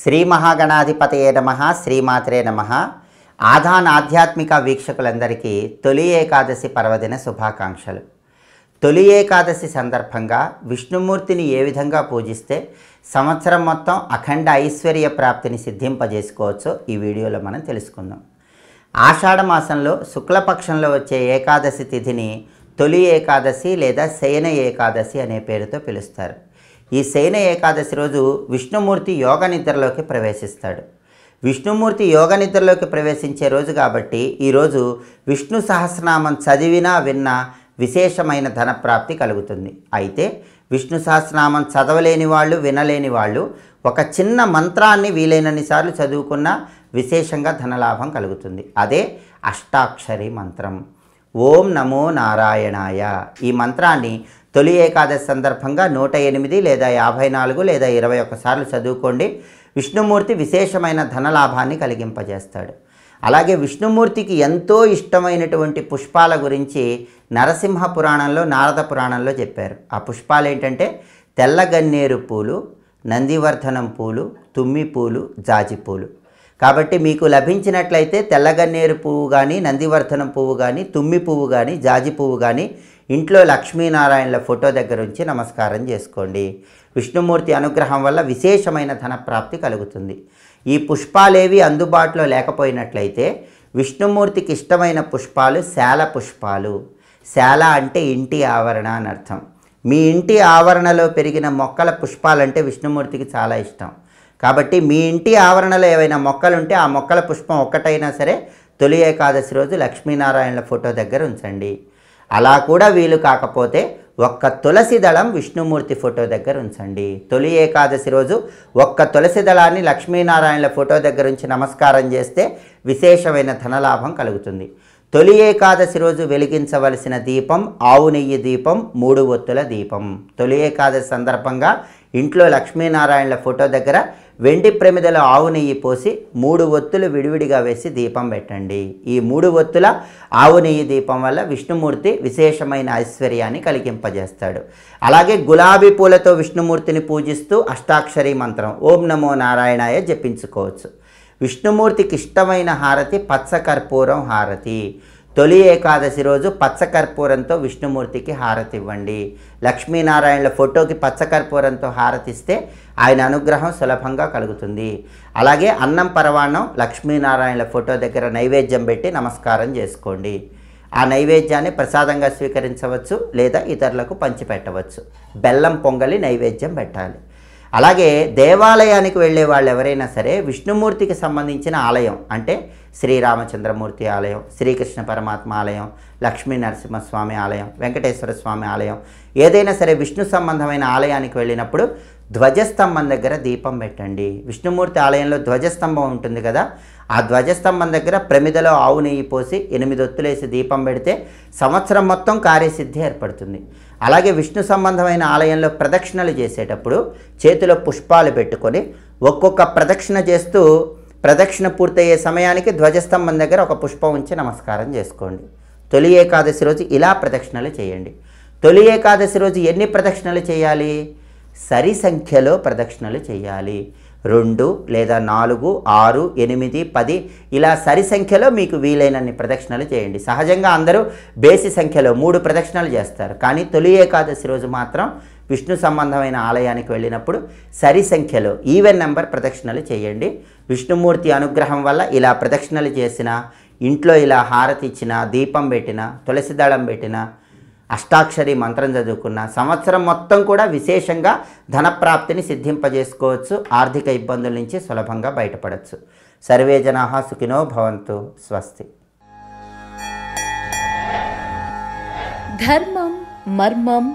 శ్రీ మహాగణాధిపతయే నమ శ్రీమాత్రే నమ ఆధాన్ ఆధ్యాత్మిక వీక్షకులందరికీ తొలి ఏకాదశి పర్వదిన శుభాకాంక్షలు తొలి ఏకాదశి సందర్భంగా విష్ణుమూర్తిని ఏ విధంగా పూజిస్తే సంవత్సరం మొత్తం అఖండ ఐశ్వర్య ప్రాప్తిని సిద్ధింపజేసుకోవచ్చో ఈ వీడియోలో మనం తెలుసుకుందాం ఆషాఢ మాసంలో శుక్లపక్షంలో వచ్చే ఏకాదశి తిథిని తొలి ఏకాదశి లేదా శయన ఏకాదశి అనే పేరుతో పిలుస్తారు ఈ శయన ఏకాదశి రోజు విష్ణుమూర్తి యోగ నిద్రలోకి ప్రవేశిస్తాడు విష్ణుమూర్తి యోగ నిద్రలోకి ప్రవేశించే రోజు కాబట్టి ఈరోజు విష్ణు సహస్రనామం చదివినా విన్నా విశేషమైన ధనప్రాప్తి కలుగుతుంది అయితే విష్ణు సహస్రనామం చదవలేని వాళ్ళు వినలేని వాళ్ళు ఒక చిన్న మంత్రాన్ని వీలైనన్ని సార్లు చదువుకున్న విశేషంగా ధనలాభం కలుగుతుంది అదే అష్టాక్షరి మంత్రం ఓం నమో నారాయణాయ ఈ మంత్రాన్ని తొలి ఏకాదశి సందర్భంగా నూట ఎనిమిది లేదా యాభై నాలుగు లేదా ఇరవై ఒక్కసార్లు చదువుకోండి విష్ణుమూర్తి విశేషమైన ధనలాభాన్ని కలిగింపజేస్తాడు అలాగే విష్ణుమూర్తికి ఎంతో ఇష్టమైనటువంటి పుష్పాల గురించి నరసింహ పురాణంలో నారద పురాణంలో చెప్పారు ఆ పుష్పాలు ఏంటంటే తెల్లగన్నేరు పూలు నందివర్ధనం పూలు తుమ్మి పూలు జాజి పూలు కాబట్టి మీకు లభించినట్లయితే తెల్లగన్నేరు పువ్వు కానీ నందివర్ధనం పువ్వు కానీ తుమ్మి పువ్వు కానీ జాజి పువ్వు కానీ ఇంట్లో లక్ష్మీనారాయణల ఫోటో దగ్గర ఉంచి నమస్కారం చేసుకోండి విష్ణుమూర్తి అనుగ్రహం వల్ల విశేషమైన ధన ప్రాప్తి కలుగుతుంది ఈ పుష్పాలేవి అందుబాటులో లేకపోయినట్లయితే విష్ణుమూర్తికి ఇష్టమైన పుష్పాలు శాల పుష్పాలు శాల అంటే ఇంటి ఆవరణ అని అర్థం మీ ఇంటి ఆవరణలో పెరిగిన మొక్కల పుష్పాలంటే విష్ణుమూర్తికి చాలా ఇష్టం కాబట్టి మీ ఇంటి ఆవరణలో ఏవైనా మొక్కలుంటే ఆ మొక్కల పుష్పం ఒక్కటైనా సరే తొలి ఏకాదశి రోజు లక్ష్మీనారాయణల ఫోటో దగ్గర ఉంచండి అలా కూడా వీలు కాకపోతే ఒక్క తులసి దళం విష్ణుమూర్తి ఫోటో దగ్గర ఉంచండి తొలి ఏకాదశి రోజు ఒక్క తులసి దళాన్ని లక్ష్మీనారాయణల ఫోటో దగ్గర ఉంచి నమస్కారం చేస్తే విశేషమైన ధనలాభం కలుగుతుంది తొలి ఏకాదశి రోజు వెలిగించవలసిన దీపం ఆవు నెయ్యి దీపం మూడు ఒత్తుల దీపం తొలి ఏకాదశి సందర్భంగా ఇంట్లో లక్ష్మీనారాయణల ఫోటో దగ్గర వెండి ప్రమిదల ఆవు నెయ్యి పోసి మూడు ఒత్తులు విడివిడిగా వేసి దీపం పెట్టండి ఈ మూడు ఒత్తుల ఆవు నెయ్యి దీపం వల్ల విష్ణుమూర్తి విశేషమైన ఐశ్వర్యాన్ని కలిగింపజేస్తాడు అలాగే గులాబీ పూలతో విష్ణుమూర్తిని పూజిస్తూ అష్టాక్షరి మంత్రం ఓం నమో నారాయణాయ జపించుకోవచ్చు విష్ణుమూర్తికి ఇష్టమైన హారతి పచ్చ కర్పూరం హారతి తొలి ఏకాదశి రోజు పచ్చకర్పూరంతో విష్ణుమూర్తికి హారతి ఇవ్వండి లక్ష్మీనారాయణల ఫోటోకి పచ్చకర్పూరంతో హారతిస్తే ఆయన అనుగ్రహం సులభంగా కలుగుతుంది అలాగే అన్నం పరవాణం లక్ష్మీనారాయణల ఫోటో దగ్గర నైవేద్యం పెట్టి నమస్కారం చేసుకోండి ఆ నైవేద్యాన్ని ప్రసాదంగా స్వీకరించవచ్చు లేదా ఇతరులకు పంచిపెట్టవచ్చు బెల్లం పొంగలి నైవేద్యం పెట్టాలి అలాగే దేవాలయానికి వెళ్ళే వాళ్ళు ఎవరైనా సరే విష్ణుమూర్తికి సంబంధించిన ఆలయం అంటే శ్రీరామచంద్రమూర్తి ఆలయం శ్రీకృష్ణ పరమాత్మ ఆలయం లక్ష్మీ నరసింహస్వామి ఆలయం వెంకటేశ్వర స్వామి ఆలయం ఏదైనా సరే విష్ణు సంబంధమైన ఆలయానికి వెళ్ళినప్పుడు ధ్వజస్తంభం దగ్గర దీపం పెట్టండి విష్ణుమూర్తి ఆలయంలో ధ్వజస్తంభం ఉంటుంది కదా ఆ ధ్వజస్తంభం దగ్గర ప్రమిదలో ఆవు నెయ్యి పోసి ఎనిమిది ఒత్తులేసి దీపం పెడితే సంవత్సరం మొత్తం కార్యసిద్ధి ఏర్పడుతుంది అలాగే విష్ణు సంబంధమైన ఆలయంలో ప్రదక్షిణలు చేసేటప్పుడు చేతిలో పుష్పాలు పెట్టుకొని ఒక్కొక్క ప్రదక్షిణ చేస్తూ ప్రదక్షిణ పూర్తయ్యే సమయానికి ధ్వజస్తంభం దగ్గర ఒక పుష్పం ఉంచి నమస్కారం చేసుకోండి తొలి ఏకాదశి రోజు ఇలా ప్రదక్షిణలు చేయండి తొలి ఏకాదశి రోజు ఎన్ని ప్రదక్షిణలు చేయాలి సరి సంఖ్యలో ప్రదక్షిణలు చేయాలి రెండు లేదా నాలుగు ఆరు ఎనిమిది పది ఇలా సరి సంఖ్యలో మీకు వీలైనన్ని ప్రదక్షిణలు చేయండి సహజంగా అందరూ బేసి సంఖ్యలో మూడు ప్రదక్షిణలు చేస్తారు కానీ తొలి ఏకాదశి రోజు మాత్రం విష్ణు సంబంధమైన ఆలయానికి వెళ్ళినప్పుడు సరి సంఖ్యలో ఈవెన్ నెంబర్ ప్రదక్షిణలు చేయండి విష్ణుమూర్తి అనుగ్రహం వల్ల ఇలా ప్రదక్షిణలు చేసిన ఇంట్లో ఇలా హారతి ఇచ్చిన దీపం పెట్టిన తులసి దళం పెట్టిన అష్టాక్షరి మంత్రం చదువుకున్న సంవత్సరం మొత్తం కూడా విశేషంగా ధనప్రాప్తిని సిద్ధింపజేసుకోవచ్చు ఆర్థిక ఇబ్బందుల నుంచి సులభంగా బయటపడవచ్చు సర్వే జనా సుఖినో భవంతు స్వస్తి ధర్మం మర్మం